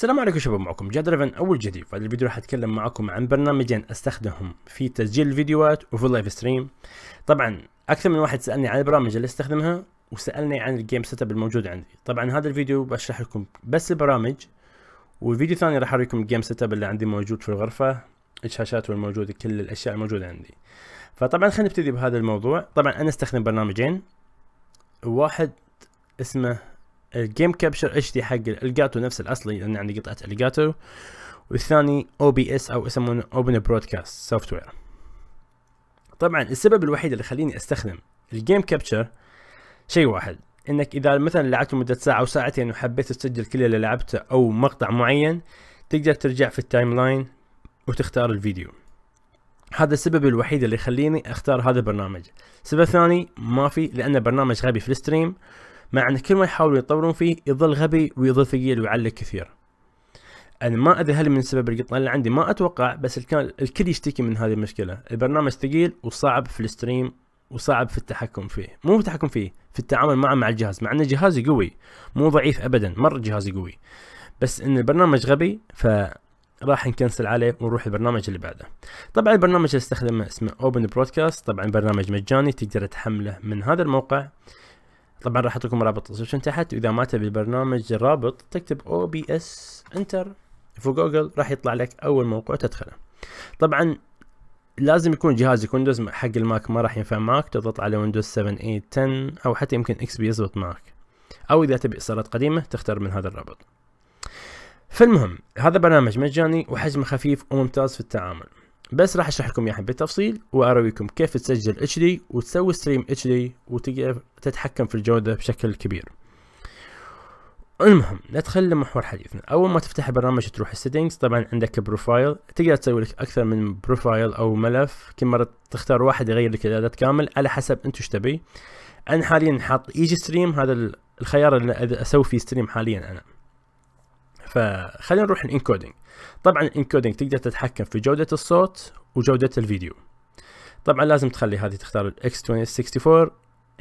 السلام عليكم شباب معكم جاد ريفن اول جديد في هذا الفيديو راح اتكلم معكم عن برنامجين استخدمهم في تسجيل الفيديوهات وفي اللايف ستريم طبعا اكثر من واحد سالني عن البرامج اللي استخدمها وسالني عن الجيم سيت اب الموجود عندي طبعا هذا الفيديو بشرح لكم بس البرامج والفيديو الثاني راح اوريكم الجيم سيت اب اللي عندي موجود في الغرفه الشاشات والموجوده كل الاشياء الموجوده عندي فطبعا خلينا نبتدي بهذا الموضوع طبعا انا استخدم برنامجين واحد اسمه الجيم كابشر اتش دي حق الجاتو نفس الاصلي لان عندي قطعه الجاتو والثاني او بي اس او يسمونه اوبن برودكاست سوفت وير طبعا السبب الوحيد اللي خليني استخدم الجيم كابتشر شيء واحد انك اذا مثلا لعبت لمده ساعه او ساعتين وحبيت تسجل كل اللي لعبته او مقطع معين تقدر ترجع في التايم لاين وتختار الفيديو هذا السبب الوحيد اللي يخليني اختار هذا البرنامج سبب ثاني ما في لان برنامج غبي في الستريم مع ان كل ما يحاولون يطورون فيه يظل غبي ويظل ثقيل ويعلق كثير انا ما ادري هل من سبب القطع اللي عندي ما اتوقع بس الكل يشتكي من هذه المشكله البرنامج ثقيل وصعب في الستريم وصعب في التحكم فيه مو في التحكم فيه في التعامل معه مع الجهاز مع ان جهازي قوي مو ضعيف ابدا مره جهازي قوي بس ان البرنامج غبي ف راح نكنسل عليه ونروح البرنامج اللي بعده طبعا البرنامج اللي استخدمه اسمه اوبن برودكاست طبعا برنامج مجاني تقدر تحمله من هذا الموقع طبعا راح احط لكم رابط الديسكربشن تحت واذا ما تبي البرنامج الرابط تكتب او بي اس انتر في جوجل راح يطلع لك اول موقع تدخله طبعا لازم يكون جهازك ويندوز حق الماك ما راح ينفع معك تضغط على ويندوز 7 8 10 او حتى يمكن اكس بي يضبط معك او اذا تبي اصدارات قديمه تختار من هذا الرابط فالمهم هذا برنامج مجاني وحجمه خفيف وممتاز في التعامل بس راح اشرح لكم اياها بالتفصيل وارويكم كيف تسجل اتش دي وتسوي ستريم اتش دي وتقدر تتحكم في الجودة بشكل كبير المهم ندخل لمحور حديثنا اول ما تفتح البرنامج تروح السيتنجز طبعا عندك بروفايل تقدر تسوي لك اكثر من بروفايل او ملف كل مره تختار واحد يغير لك الاعداد كامل على حسب انت ايش تبي انا حاليا حاط ايجي ستريم هذا الخيار اللي اسوي فيه ستريم حاليا انا فخلينا نروح الانكودينج طبعا الانكودينج تقدر تتحكم في جودة الصوت وجودة الفيديو طبعا لازم تخلي هذه تختار x 264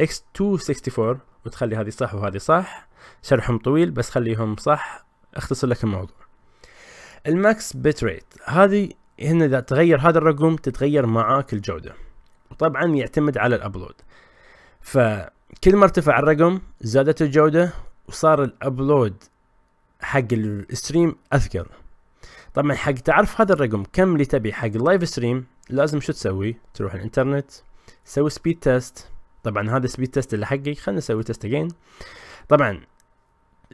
x 264 وتخلي هذه صح وهذه صح شرحهم طويل بس خليهم صح اختصر لك الموضوع الماكس بيت ريت هذه هنا اذا تغير هذا الرقم تتغير معاك الجودة وطبعا يعتمد على الابلود فكل ما ارتفع الرقم زادت الجودة وصار الابلود حق الستريم اذكر طبعا حق تعرف هذا الرقم كم اللي تبي حق اللايف ستريم لازم شو تسوي تروح الانترنت تسوي سبيد تيست طبعا هذا سبيد تيست اللي حقي خلينا نسوي تيست اجين طبعا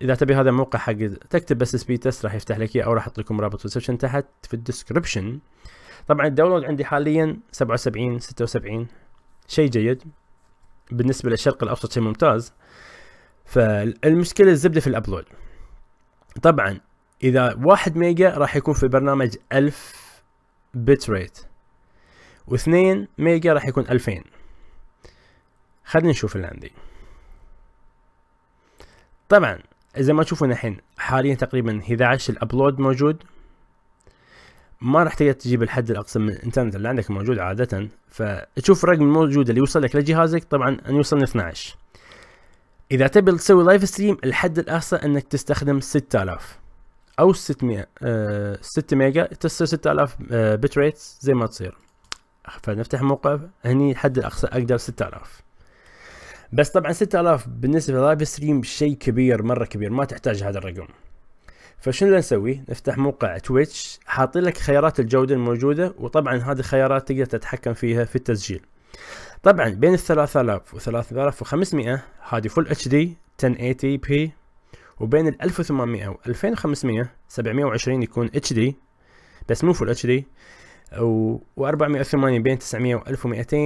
اذا تبي هذا الموقع حق تكتب بس سبيد تيست راح يفتح لك اياه او راح احط لكم رابط في السكشن تحت في الديسكربشن طبعا الداونلود عندي حاليا 77 76 شيء جيد بالنسبه للشرق الاوسط شيء ممتاز فالمشكله الزبده في الابلود طبعا اذا واحد ميجا راح يكون في البرنامج الف بت ريت واثنين ميجا راح يكون الفين خلينا نشوف اللي عندي طبعا زي ما تشوفون الحين حاليا تقريبا 11 الابلود موجود ما راح تقدر تجيب الحد الاقصى من الانترنت اللي عندك موجود عاده فتشوف الرقم الموجود اللي يوصل لك لجهازك طبعا ان يوصل ل 12 اذا تبي تسوي لايف ستريم الحد الاقصى انك تستخدم 6000 او 600 أه 6 ميجا تصير 6000 أه بت ريت زي ما تصير فنفتح موقع هني الحد الاقصى اقدر 6000 بس طبعا 6000 بالنسبه للايف ستريم شيء كبير مره كبير ما تحتاج هذا الرقم فشنو اللي نسوي نفتح موقع تويتش حاطين لك خيارات الجوده الموجوده وطبعا هذه الخيارات تقدر تتحكم فيها في التسجيل طبعا بين ال 3000 و 3500 هذه فل اتش دي 1080 بي وبين ال 1800 و 2500 720 يكون اتش دي بس مو فل اتش دي و 480 بين 900 و 1200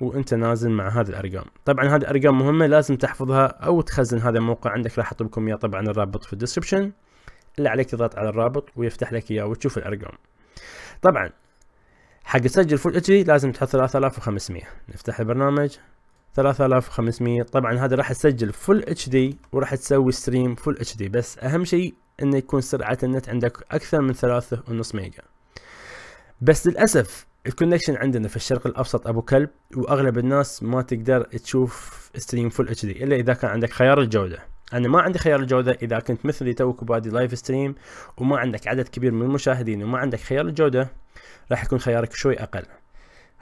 وانت نازل مع هذه الارقام طبعا هذه ارقام مهمه لازم تحفظها او تخزن هذا الموقع عندك راح احط لكم اياه طبعا الرابط في الديسكربشن اللي عليك تضغط على الرابط ويفتح لك اياه وتشوف الارقام طبعا حق تسجل فول اتش دي لازم تحط 3500 نفتح البرنامج 3500 طبعا هذا راح تسجل فول اتش دي وراح تسوي ستريم فول اتش دي بس اهم شيء انه يكون سرعة النت عندك اكثر من 3.5 ميجا بس للاسف الكونكشن عندنا في الشرق الاوسط ابو كلب واغلب الناس ما تقدر تشوف ستريم فول اتش دي الا اذا كان عندك خيار الجودة انا ما عندي خيار الجوده اذا كنت مثلي توك بادي لايف ستريم وما عندك عدد كبير من المشاهدين وما عندك خيار الجوده راح يكون خيارك شوي اقل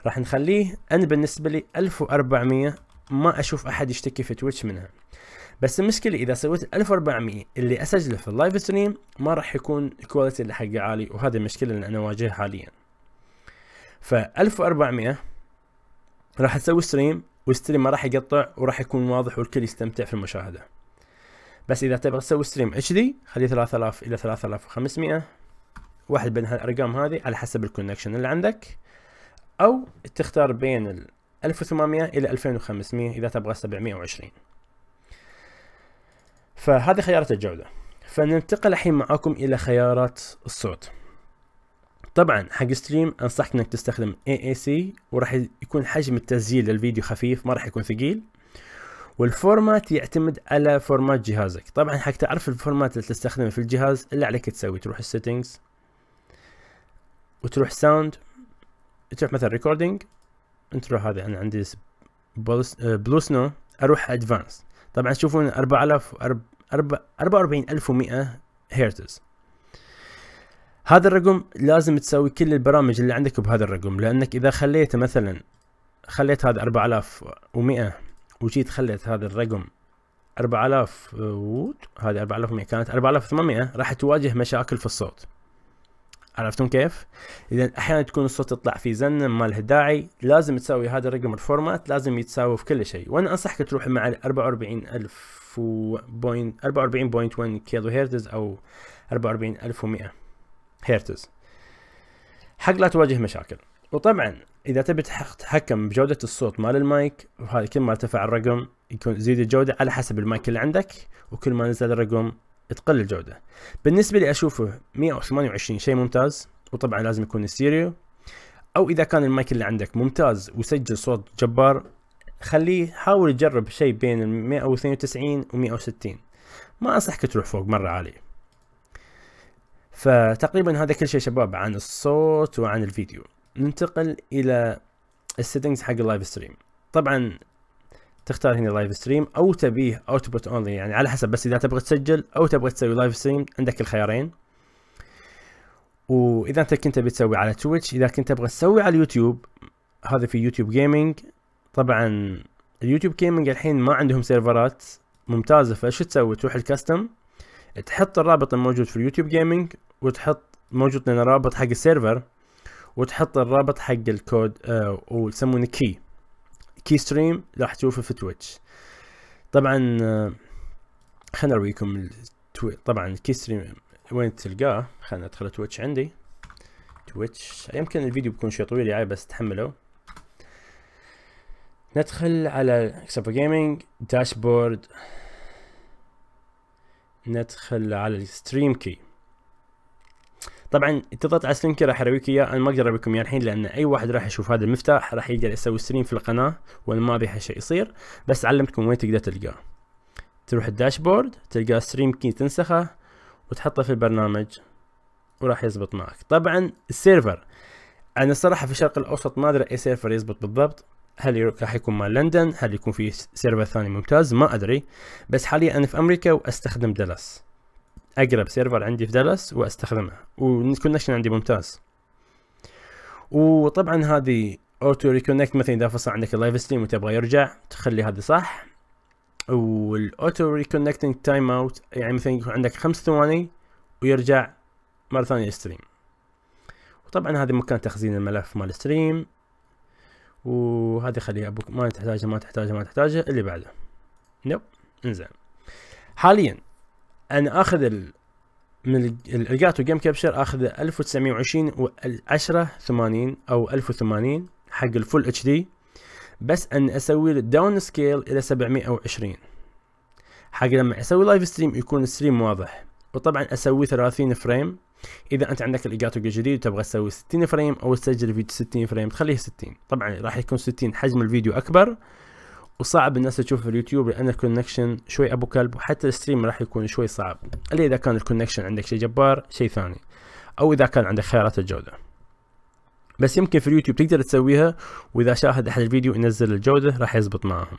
راح نخليه انا بالنسبه لي 1400 ما اشوف احد يشتكي في تويتش منها بس المشكله اذا سويت 1400 اللي اسجله في اللايف ستريم ما راح يكون الكواليتي اللي حقي عالي وهذه المشكله اللي انا واجهها حاليا ف 1400 راح اسوي ستريم والستريم ما راح يقطع وراح يكون واضح والكل يستمتع في المشاهده بس اذا تبغى تسوي ستريم اتش دي خليه 3000 الى 3500 واحد بين هالارقام هذه على حسب الكونكشن اللي عندك او تختار بين ال 1800 الى 2500 اذا تبغى 720 فهذه خيارات الجوده فننتقل الحين معاكم الى خيارات الصوت طبعا حق ستريم انصحك انك تستخدم AAC وراح يكون حجم التسجيل للفيديو خفيف ما راح يكون ثقيل والفورمات يعتمد على فورمات جهازك طبعا حق تعرف الفورمات اللي تستخدمه في الجهاز اللي عليك تسوي تروح السيتنجز وتروح ساوند تروح مثلا ريكوردينج تروح هذا انا عندي بلو سنو آه، اروح ادفانس طبعا تشوفون 4000 44100 هرتز هذا الرقم لازم تسوي كل البرامج اللي عندك بهذا الرقم لانك اذا خليته مثلا خليت هذا 4100 وجيت خليت هذا الرقم 4000 هذه 4100 كانت 4800 راح تواجه مشاكل في الصوت عرفتم كيف؟ اذا احيانا تكون الصوت يطلع في زنه ما له داعي لازم تساوي هذا الرقم الفورمات لازم يتساوي في كل شيء وانا انصحك تروح مع 44000 بوينت 44.1 كيلو هرتز او 44100 هرتز حق لا تواجه مشاكل وطبعا اذا تبي تتحكم بجوده الصوت مال المايك وهذا كل ما ارتفع الرقم يكون زيد الجوده على حسب المايك اللي عندك وكل ما نزل الرقم تقل الجوده بالنسبه لي اشوفه 128 شيء ممتاز وطبعا لازم يكون ستيريو او اذا كان المايك اللي عندك ممتاز وسجل صوت جبار خليه حاول تجرب شيء بين 192 و 160 ما انصحك تروح فوق مره عالي فتقريبا هذا كل شيء شباب عن الصوت وعن الفيديو ننتقل الى السيتنجز حق اللايف ستريم طبعا تختار هنا لايف ستريم او تبيه اوتبوت اونلي يعني على حسب بس اذا تبغى تسجل او تبغى تسوي لايف ستريم عندك الخيارين واذا انت كنت تبي تسوي على تويتش اذا كنت تبغى تسوي على اليوتيوب هذا في يوتيوب جيمنج طبعا اليوتيوب جيمنج الحين ما عندهم سيرفرات ممتازه فشو تسوي تروح الكاستم تحط الرابط الموجود في اليوتيوب جيمنج وتحط موجود لنا رابط حق السيرفر وتحط الرابط حق الكود آه ويسمونه كي كي ستريم راح تشوفه في تويتش طبعا آه، خلنا ارويكم التوي... طبعا الكي ستريم وين تلقاه خلنا ادخل تويتش عندي تويتش يمكن الفيديو بيكون شوي طويل يعني بس تحملوا ندخل على اكسبر جيمنج داشبورد ندخل على الستريم كي طبعا تضغط على السلينك راح ارويك اياه انا ما اقدر اوريكم اياه الحين لان اي واحد راح يشوف هذا المفتاح راح يقدر يسوي ستريم في القناه وانا ما ابي هالشيء يصير بس علمتكم وين تقدر تلقاه تروح الداشبورد تلقى ستريم كي تنسخه وتحطه في البرنامج وراح يزبط معك طبعا السيرفر انا الصراحه في الشرق الاوسط ما ادري اي سيرفر يزبط بالضبط هل راح يكون مال لندن هل يكون في سيرفر ثاني ممتاز ما ادري بس حاليا انا في امريكا واستخدم دالاس اقرب سيرفر عندي في دالاس واستخدمه والكونكشن عندي ممتاز وطبعا هذه اوتو ريكونكت مثلا اذا فصل عندك اللايف ستريم وتبغى يرجع تخلي هذا صح والاوتو ريكونكتنج تايم اوت يعني مثلا يكون عندك خمس ثواني ويرجع مره ثانيه ستريم وطبعا هذا مكان تخزين الملف مال ستريم وهذه خليها ابوك ما تحتاجها ما تحتاجها ما تحتاجها اللي بعده نوب انزين حاليا انا اخذ ال... من الجاتو جيم كابشر اخذ 1920 و10 80 او 1080 حق الفول اتش دي بس ان اسوي داون سكيل الى 720 حق لما اسوي لايف ستريم يكون الستريم واضح وطبعا اسوي 30 فريم اذا انت عندك الاجاتو الجديد وتبغى تسوي 60 فريم او تسجل فيديو 60 فريم تخليه 60 طبعا راح يكون 60 حجم الفيديو اكبر وصعب الناس تشوف اليوتيوب لان الكونكشن شوي ابو كلب وحتى الستريم راح يكون شوي صعب الا اذا كان الكونكشن عندك شيء جبار شيء ثاني او اذا كان عندك خيارات الجوده بس يمكن في اليوتيوب تقدر تسويها واذا شاهد احد الفيديو ينزل الجوده راح يزبط معاهم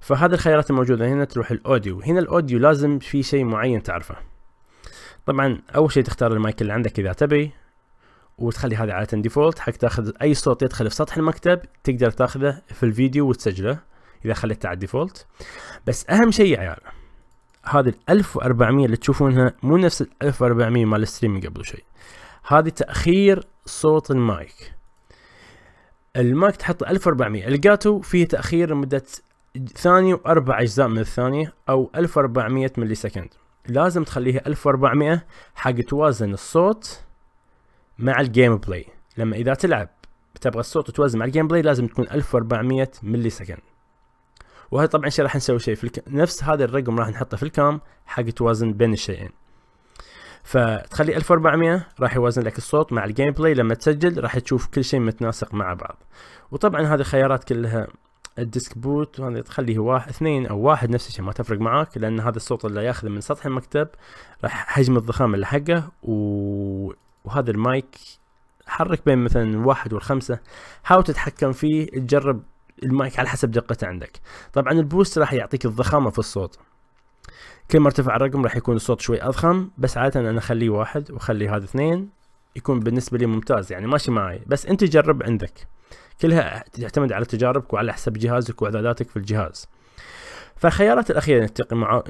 فهذه الخيارات الموجوده هنا تروح الاوديو هنا الاوديو لازم في شيء معين تعرفه طبعا اول شيء تختار المايك اللي عندك اذا تبي وتخلي هذه عادة ديفولت حق تاخذ اي صوت يدخل في سطح المكتب تقدر تاخذه في الفيديو وتسجله اذا خليته على ديفولت بس اهم شيء يا يعني عيال هذه ال 1400 اللي تشوفونها مو نفس ال 1400 مال الستريم قبل شيء هذه تاخير صوت المايك المايك تحط 1400 الجاتو فيه تاخير لمده ثانية وأربع أجزاء من الثانية أو 1400 ملي سكند لازم تخليها 1400 حق توازن الصوت مع الجيم بلاي لما اذا تلعب تبغى الصوت تتوازن مع الجيم بلاي لازم تكون 1400 ملي سكند وهذا طبعا شيء راح نسوي شيء في الك... نفس هذا الرقم راح نحطه في الكام حق توازن بين الشيئين فتخلي 1400 راح يوازن لك الصوت مع الجيم بلاي لما تسجل راح تشوف كل شيء متناسق مع بعض وطبعا هذه الخيارات كلها الديسك بوت وهذا تخليه واحد اثنين او واحد نفس الشيء ما تفرق معاك لان هذا الصوت اللي ياخذه من سطح المكتب راح حجم الضخامه اللي حقه و وهذا المايك حرك بين مثلا واحد والخمسة حاول تتحكم فيه تجرب المايك على حسب دقته عندك طبعا البوست راح يعطيك الضخامة في الصوت كل ما ارتفع الرقم راح يكون الصوت شوي اضخم بس عادة انا اخليه واحد واخلي هذا اثنين يكون بالنسبة لي ممتاز يعني ماشي معي بس انت جرب عندك كلها تعتمد على تجاربك وعلى حسب جهازك واعداداتك في الجهاز فالخيارات الأخيرة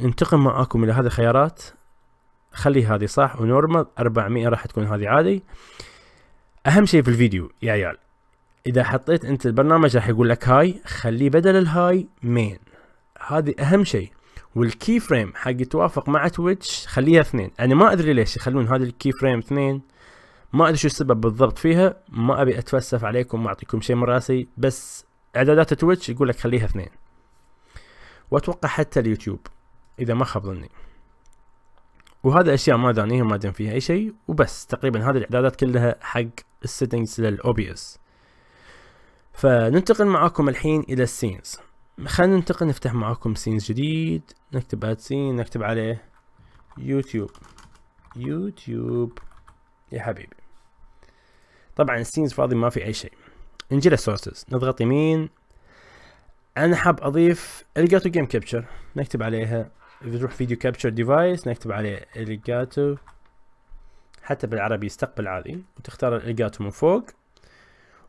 ننتقل, معاكم إلى هذه الخيارات خلي هذه صح ونورمال 400 راح تكون هذه عادي اهم شيء في الفيديو يا عيال اذا حطيت انت البرنامج راح يقول لك هاي خليه بدل الهاي مين هذه اهم شيء والكي فريم حق يتوافق مع تويتش خليها اثنين انا ما ادري ليش يخلون هذا الكي فريم اثنين ما ادري شو السبب بالضبط فيها ما ابي اتفلسف عليكم ما اعطيكم شيء من راسي بس اعدادات تويتش يقول لك خليها اثنين واتوقع حتى اليوتيوب اذا ما خاب ظني وهذا اشياء ما دانيها ما دان فيها اي شيء وبس تقريبا هذه الاعدادات كلها حق السيتنجز للاو بي اس فننتقل معاكم الحين الى السينز خلينا ننتقل نفتح معاكم سينز جديد نكتب اد سين نكتب عليه يوتيوب يوتيوب يا حبيبي طبعا السينز فاضي ما في اي شيء نجي للسورسز نضغط يمين انا حاب اضيف الجاتو جيم كابتشر نكتب عليها اذا فيديو كابتشر ديفايس نكتب عليه الجاتو حتى بالعربي يستقبل عادي وتختار الجاتو من فوق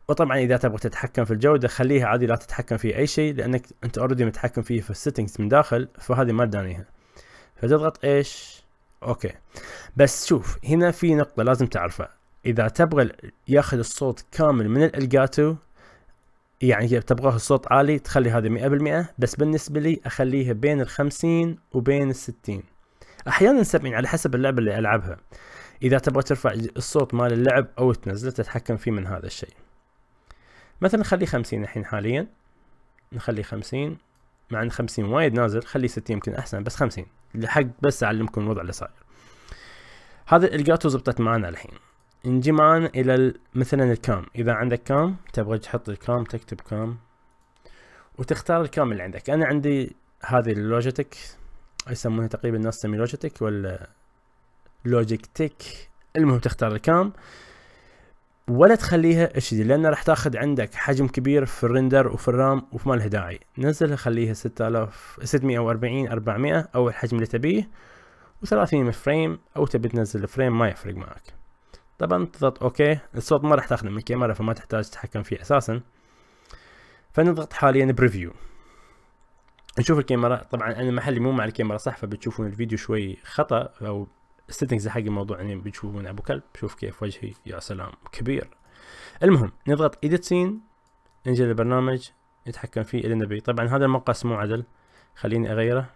وطبعا اذا تبغى تتحكم في الجوده خليها عادي لا تتحكم في اي شيء لانك انت اوريدي متحكم فيه في السيتنجز من داخل فهذه ما دانيها فتضغط ايش اوكي بس شوف هنا في نقطه لازم تعرفها اذا تبغى ياخذ الصوت كامل من الالجاتو يعني اذا تبغاه الصوت عالي تخلي مئة 100% بس بالنسبة لي أخليها بين الخمسين وبين الستين أحيانا سبعين على حسب اللعبة اللي ألعبها إذا تبغى ترفع الصوت مال اللعب أو تنزله تتحكم فيه من هذا الشيء مثلا نخلي خمسين الحين حاليا نخلي خمسين مع ان خمسين وايد نازل خليه ستين يمكن أحسن بس خمسين لحق بس أعلمكم الوضع اللي صاير هذا الجاتو زبطت معنا الحين نجي معانا الى مثلا الكام اذا عندك كام تبغى تحط الكام تكتب كام وتختار الكام اللي عندك انا عندي هذه اللوجيتك يسمونها تقريبا الناس تسمي لوجيتك ولا لوجيك المهم تختار الكام ولا تخليها اتش دي لان راح تاخذ عندك حجم كبير في الرندر وفي الرام وما مالها داعي نزلها خليها 6000 640 400 او الحجم اللي تبيه و30 فريم او تبي تنزل فريم ما يفرق معك طبعا تضغط اوكي الصوت ما راح تاخذه من الكاميرا فما تحتاج تتحكم فيه اساسا فنضغط حاليا بريفيو نشوف الكاميرا طبعا انا محلي مو مع الكاميرا صح فبتشوفون الفيديو شوي خطا او السيتنجز حق الموضوع يعني بتشوفون ابو كلب شوف كيف وجهي يا سلام كبير المهم نضغط ايديت سين انزل البرنامج نتحكم فيه اللي نبي طبعا هذا المقاس مو عدل خليني اغيره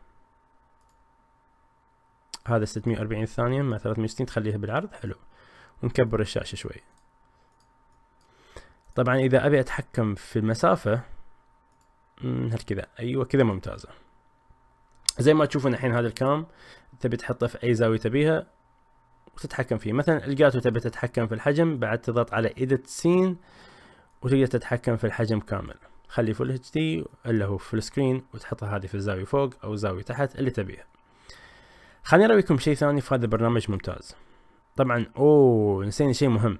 هذا 640 ثانية مع 360 تخليها بالعرض حلو نكبر الشاشة شوي طبعا إذا أبي أتحكم في المسافة هل كذا أيوة كذا ممتازة زي ما تشوفون الحين هذا الكام تبي تحطه في أي زاوية تبيها وتتحكم فيه مثلا الجاتو تبي تتحكم في الحجم بعد تضغط على إيدت سين وتقدر تتحكم في الحجم كامل خلي فول اتش دي اللي هو فول سكرين وتحطها هذه في الزاوية فوق أو الزاوية تحت اللي تبيها خليني أراويكم شيء ثاني في هذا البرنامج ممتاز طبعا اوه نسينا شيء مهم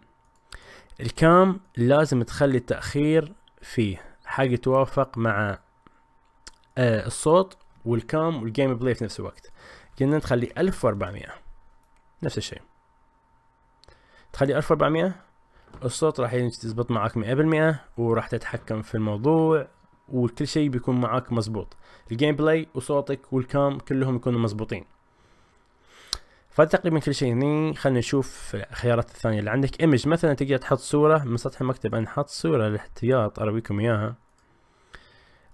الكام لازم تخلي التأخير فيه حق يتوافق مع آه الصوت والكام والجيم بلاي في نفس الوقت قلنا تخلي 1400 نفس الشيء تخلي 1400 الصوت راح يزبط معاك 100% وراح تتحكم في الموضوع وكل شيء بيكون معاك مزبوط الجيم بلاي وصوتك والكام كلهم يكونوا مزبوطين فهذا تقريبا كل شيء هني خلينا نشوف الخيارات الثانية اللي عندك ايمج مثلا تقدر تحط صورة من سطح المكتب انا حاط صورة الاحتياط ارويكم اياها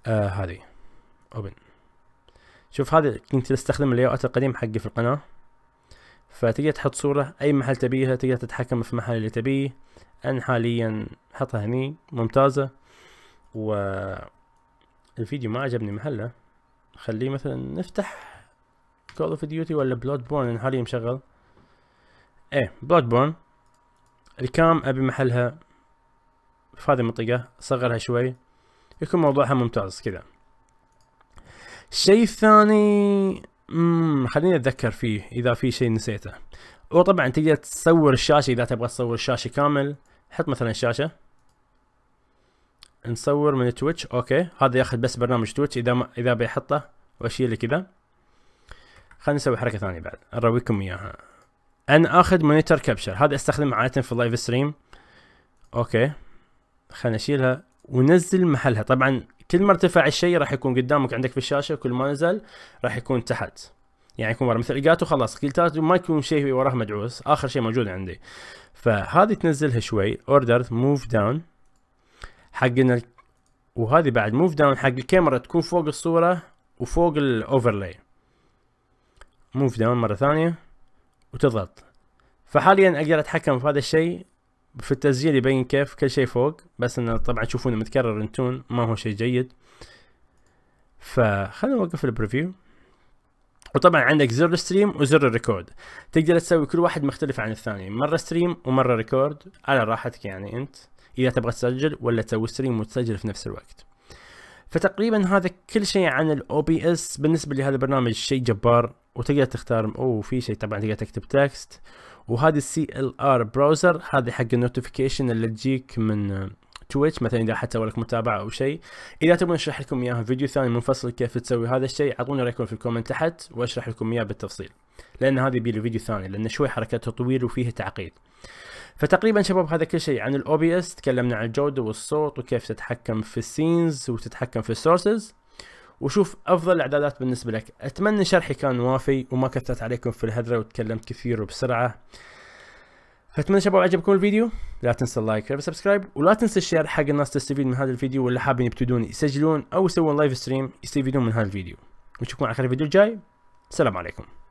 آه هذه اوبن شوف هذا كنت استخدم اللي اوت القديم حقي في القناة فتقدر تحط صورة اي محل تبيها تقدر تتحكم في المحل اللي تبيه انا حاليا حطها هني ممتازة و الفيديو ما عجبني محله خليه مثلا نفتح كول اوف ديوتي ولا بلود بورن حاليا مشغل ايه بلود بورن الكام ابي محلها في هذه المنطقة صغرها شوي يكون موضوعها ممتاز كذا الشيء الثاني اممم خليني اتذكر فيه اذا في شيء نسيته وطبعا تقدر تصور الشاشة اذا تبغى تصور الشاشة كامل حط مثلا الشاشة نصور من تويتش اوكي هذا ياخذ بس برنامج تويتش اذا ما اذا بيحطه واشيله كذا خلينا نسوي حركه ثانيه بعد ارويكم اياها انا اخذ مونيتور كابشر هذا استخدمه عاده في اللايف ستريم اوكي خلينا نشيلها ونزل محلها طبعا كل ما ارتفع الشيء راح يكون قدامك عندك في الشاشه وكل ما نزل راح يكون تحت يعني يكون ورا مثل الجاتو خلاص كيلتات ما يكون شيء وراه مدعوس اخر شيء موجود عندي فهذه تنزلها شوي اوردر موف داون حقنا وهذه بعد موف داون حق الكاميرا تكون فوق الصوره وفوق الاوفرلاي مو داون مرة ثانية وتضغط فحاليا اقدر اتحكم في هذا الشيء في التسجيل يبين كيف كل شيء فوق بس انه طبعا تشوفونه متكرر انتون ما هو شيء جيد فخلنا نوقف البريفيو وطبعا عندك زر الستريم وزر الريكورد تقدر تسوي كل واحد مختلف عن الثاني مرة ستريم ومرة ريكورد على راحتك يعني انت اذا تبغى تسجل ولا تسوي ستريم وتسجل في نفس الوقت فتقريبا هذا كل شيء عن الاو بي اس بالنسبه لهذا البرنامج شيء جبار وتقدر تختار او في شيء طبعا تقدر تكتب تكست وهذا السي ال ار براوزر هذا حق النوتيفيكيشن اللي تجيك من تويتش مثلا اذا حتى لك متابعه او شيء اذا تبون اشرح لكم اياها فيديو ثاني منفصل كيف تسوي هذا الشيء اعطوني رايكم في الكومنت تحت واشرح لكم اياه بالتفصيل لان هذا يبي له فيديو ثاني لان شوي حركته طويل وفيه تعقيد فتقريبا شباب هذا كل شيء عن يعني الاو بي اس تكلمنا عن الجوده والصوت وكيف تتحكم في السينز وتتحكم في السورسز وشوف افضل الاعدادات بالنسبه لك اتمنى شرحي كان وافي وما كثرت عليكم في الهدره وتكلمت كثير وبسرعه فاتمنى شباب عجبكم الفيديو لا تنسى اللايك والسبسكرايب ولا تنسى الشير حق الناس تستفيد من هذا الفيديو واللي حابين يبتدون يسجلون او يسوون لايف ستريم يستفيدون من هذا الفيديو نشوفكم على خير الفيديو الجاي السلام عليكم